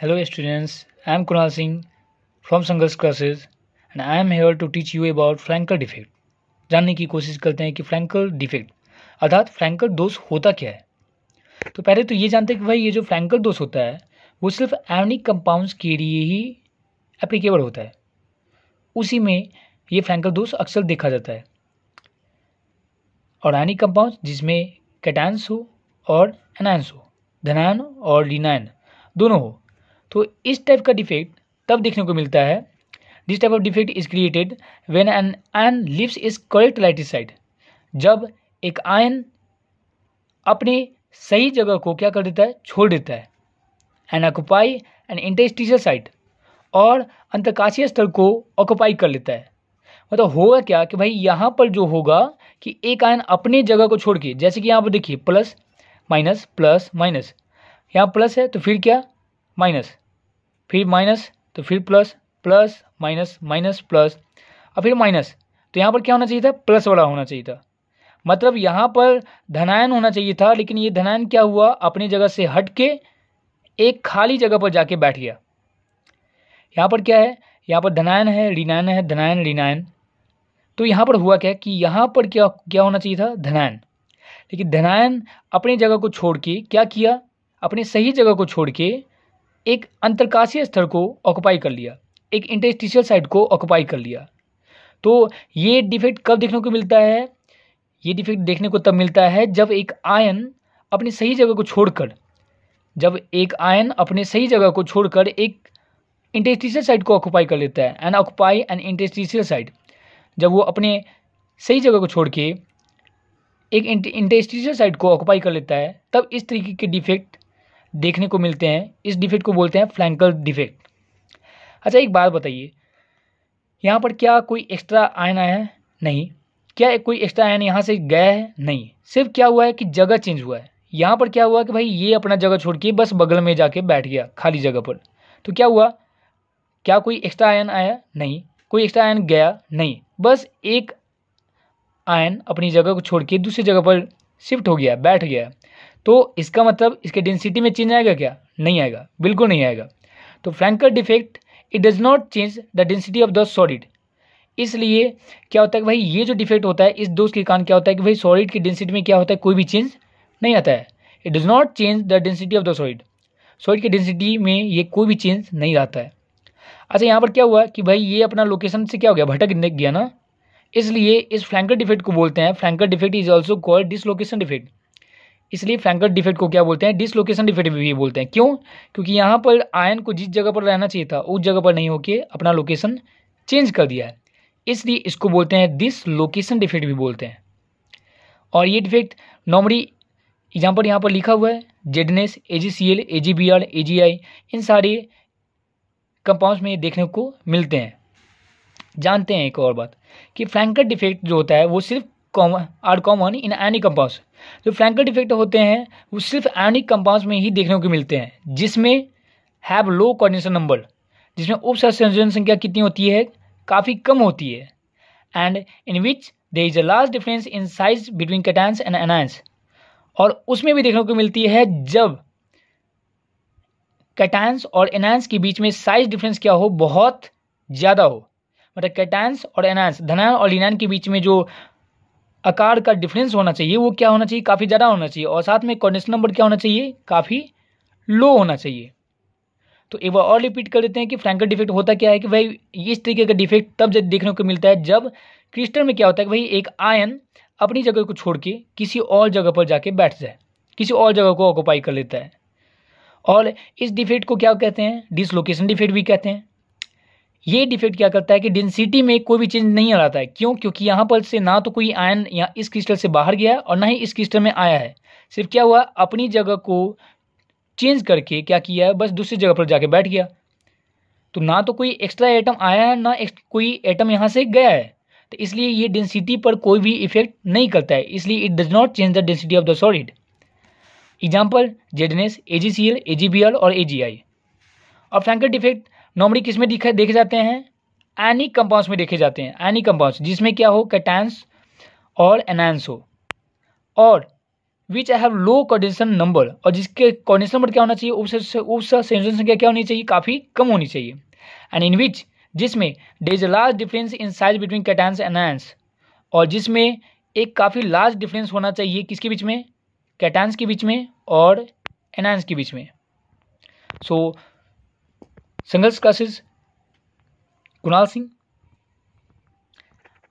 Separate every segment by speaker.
Speaker 1: hello students I am Kunal Singh from Sangharsh Classes and I am here to teach you about Frenkel defect जानने की कोशिश करते हैं कि फ्रैंकल डिफेक्ट अर्थात फ्रैंकल दोष होता क्या है तो पहले तो ये जानते हैं कि भाई ये जो फ्रैंकल दोष होता है वो सिर्फ एमनिक कंपाउंड्स के लिए ही एप्लीकेबल होता है उसी में ये फ्रैंकल दोष अक्सर देखा जाता है और एनिक कंपाउंड जिसमें कैटांस हो और एनायंस हो धनायन और लिनाइन दोनों हो तो इस टाइप का डिफेक्ट तब देखने को मिलता है this type of defect is created when an ion lips is correct lattice site जब एक आयन अपने सही जगह को क्या कर देता है छोड़ देता है an occupy an interstitial site और अंतकाशीय स्थल को ऑक्यूपाई कर लेता है मतलब होगा क्या कि भाई यहाँ पर जो होगा कि एक आयन अपनी जगह को छोड़ के जैसे कि यहाँ पर देखिए प्लस माइनस प्लस माइनस यहाँ प्लस है तो फिर क्या माइनस फिर माइनस तो फिर plus plus minus minus plus और फिर माइनस तो यहाँ पर क्या होना चाहिए था प्लस वाला होना चाहिए था मतलब यहाँ पर धनायन होना चाहिए था लेकिन ये धनायन क्या हुआ अपनी जगह से हट के एक खाली जगह पर जाके बैठ गया यहाँ पर क्या है यहाँ पर धनायन है ऋणायन है धनायन ऋणायन तो यहाँ पर हुआ क्या कि यहाँ पर क्या क्या होना चाहिए था धनायन लेकिन धनायन अपनी जगह को छोड़ के क्या किया अपनी सही जगह को छोड़ के एक अंतरकाशीय स्तर को ऑक्यूपाई कर लिया एक इंटरस्टिशियल साइड को ऑक्यूपाई कर लिया तो ये डिफेक्ट कब देखने को मिलता है ये डिफेक्ट देखने को तब मिलता है जब एक आयन अपनी सही जगह को छोड़कर जब एक आयन अपने सही जगह को छोड़कर एक इंटेस्टिशियल साइड को ऑक्यूपाई कर लेता है and occupy an interstitial side जब वो अपने सही जगह को छोड़ के एक इंटेस्टिशियल साइड को ऑक्यूपाई कर लेता है तब इस तरीके के डिफेक्ट देखने को मिलते हैं इस डिफेक्ट को बोलते हैं फ्लैंकल डिफेक्ट अच्छा एक बात बताइए यहाँ पर क्या कोई एक्स्ट्रा आयन आया है नहीं क्या कोई एक्स्ट्रा आयन यहाँ से गया है नहीं सिर्फ क्या हुआ है कि जगह चेंज हुआ है यहाँ पर क्या हुआ कि भाई ये अपना जगह छोड़ के बस बगल में जाके बैठ गया खाली जगह पर तो क्या हुआ क्या कोई एक्स्ट्रा आयन आया नहीं कोई एक्स्ट्रा आयन गया नहीं बस एक आयन अपनी जगह को छोड़ के दूसरी जगह पर शिफ्ट हो गया बैठ गया तो इसका मतलब इसके डेंसिटी में चेंज आएगा क्या नहीं आएगा बिल्कुल नहीं आएगा तो Frenkel defect it does not change the density of the solid इसलिए क्या होता है कि भाई ये जो डिफेक्ट होता है इस दोष के कारण क्या होता है कि भाई सॉलिड की डेंसिटी में क्या होता है कोई भी चेंज नहीं आता है it does not change the density of the solid solid की डेंसिटी में ये कोई भी चेंज नहीं आता है अच्छा यहाँ पर क्या हुआ कि भाई ये अपना लोकेशन से क्या हो गया भटक गया ना इसलिए इस फ्रैंकर डिफेक्ट को बोलते हैं Frenkel defect is also called dislocation defect इसलिए फ्लैंकर डिफेक्ट को क्या बोलते हैं डिसलोकेशन डिफेक्ट भी बोलते हैं क्यों क्योंकि यहाँ पर आयन को जिस जगह पर रहना चाहिए था उस जगह पर नहीं होके अपना लोकेशन चेंज कर दिया है इसलिए इसको बोलते हैं डिसलोकेशन डिफेक्ट भी बोलते हैं और ये डिफेक्ट नॉर्मली एग्जाम्पल यहाँ पर लिखा हुआ है ZnS A G C L A G B R A G I इन सारे कंपाउंड्स में देखने को मिलते हैं जानते हैं एक और बात कि फ्रैंकर डिफेक्ट जो होता है वो सिर्फ common are common in any compounds जो फ्रैंकल डिफेक्ट होते हैं वो सिर्फ आयोनिक कंपाउंड्स में ही देखने को मिलते हैं जिसमें हैव लो कॉर्डिनेशन नंबर जिसमें उप संयोजन संख्या कितनी होती है काफ़ी कम होती है and in which they is a large difference in size between cations and anions और उसमें भी देखने को मिलती है जब कैटांस और एनाइंस के बीच में साइज डिफरेंस क्या हो बहुत ज़्यादा हो मतलब कैटांस और एनाइंस धनायन और लिनाइन के बीच में जो आकार का डिफरेंस होना चाहिए वो क्या होना चाहिए काफ़ी ज़्यादा होना चाहिए और साथ में कॉर्डिनेशन नंबर क्या होना चाहिए काफ़ी लो होना चाहिए तो एक बार और रिपीट कर देते हैं कि फ्रैंकल डिफेक्ट होता क्या है कि भाई इस तरीके का डिफेक्ट तब जब देखने को मिलता है जब क्रिस्टल में क्या होता है कि भाई एक आयन अपनी जगह को छोड़ के किसी और जगह पर जाके बैठ जाए किसी और जगह को ऑक्यूपाई कर लेता है और इस डिफेक्ट को क्या कहते हैं डिसलोकेशन डिफेक्ट भी कहते हैं ये डिफेक्ट क्या करता है कि डेंसिटी में कोई भी चेंज नहीं आ रहा है क्यों क्योंकि यहाँ पर से ना तो कोई आयन या इस क्रिस्टल से बाहर गया और ना ही इस क्रिस्टल में आया है सिर्फ क्या हुआ अपनी जगह को चेंज करके क्या किया है बस दूसरी जगह पर जाके बैठ गया तो ना तो कोई एक्स्ट्रा एटम आया है ना कोई एटम यहाँ से गया है तो इसलिए ये डेंसिटी पर कोई भी इफेक्ट नहीं करता है इसलिए it does not change the density of the solid example ZnS A G C L A G B L और ए जी आई अब फ्रैंकल डिफेक्ट नॉर्मली किस में दिखा देखे जाते हैं एनी कंपाउंड्स में देखे जाते हैं एनी कंपाउंड्स जिसमें क्या हो कैटैंस और एनांस हो और which I have low coordination number और जिसके कॉर्डिनेशन नंबर क्या होना चाहिए उस उस संयोजन संख्या क्या होनी चाहिए काफ़ी कम होनी चाहिए एंड इन विच जिसमें they is a large difference in size between cations and और जिसमें एक काफ़ी लार्ज डिफरेंस होना चाहिए किसके बीच में कैटैंस के बीच में और एनांस के बीच में so so, singles classes Kunal Singh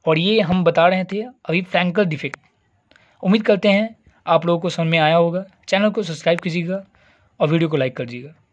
Speaker 1: और ये हम बता रहे थे अभी फ्रैंकल डिफेक्ट उम्मीद करते हैं आप लोगों को समझ में आया होगा चैनल को सब्सक्राइब कीजिएगा और वीडियो को लाइक कर दीजिएगा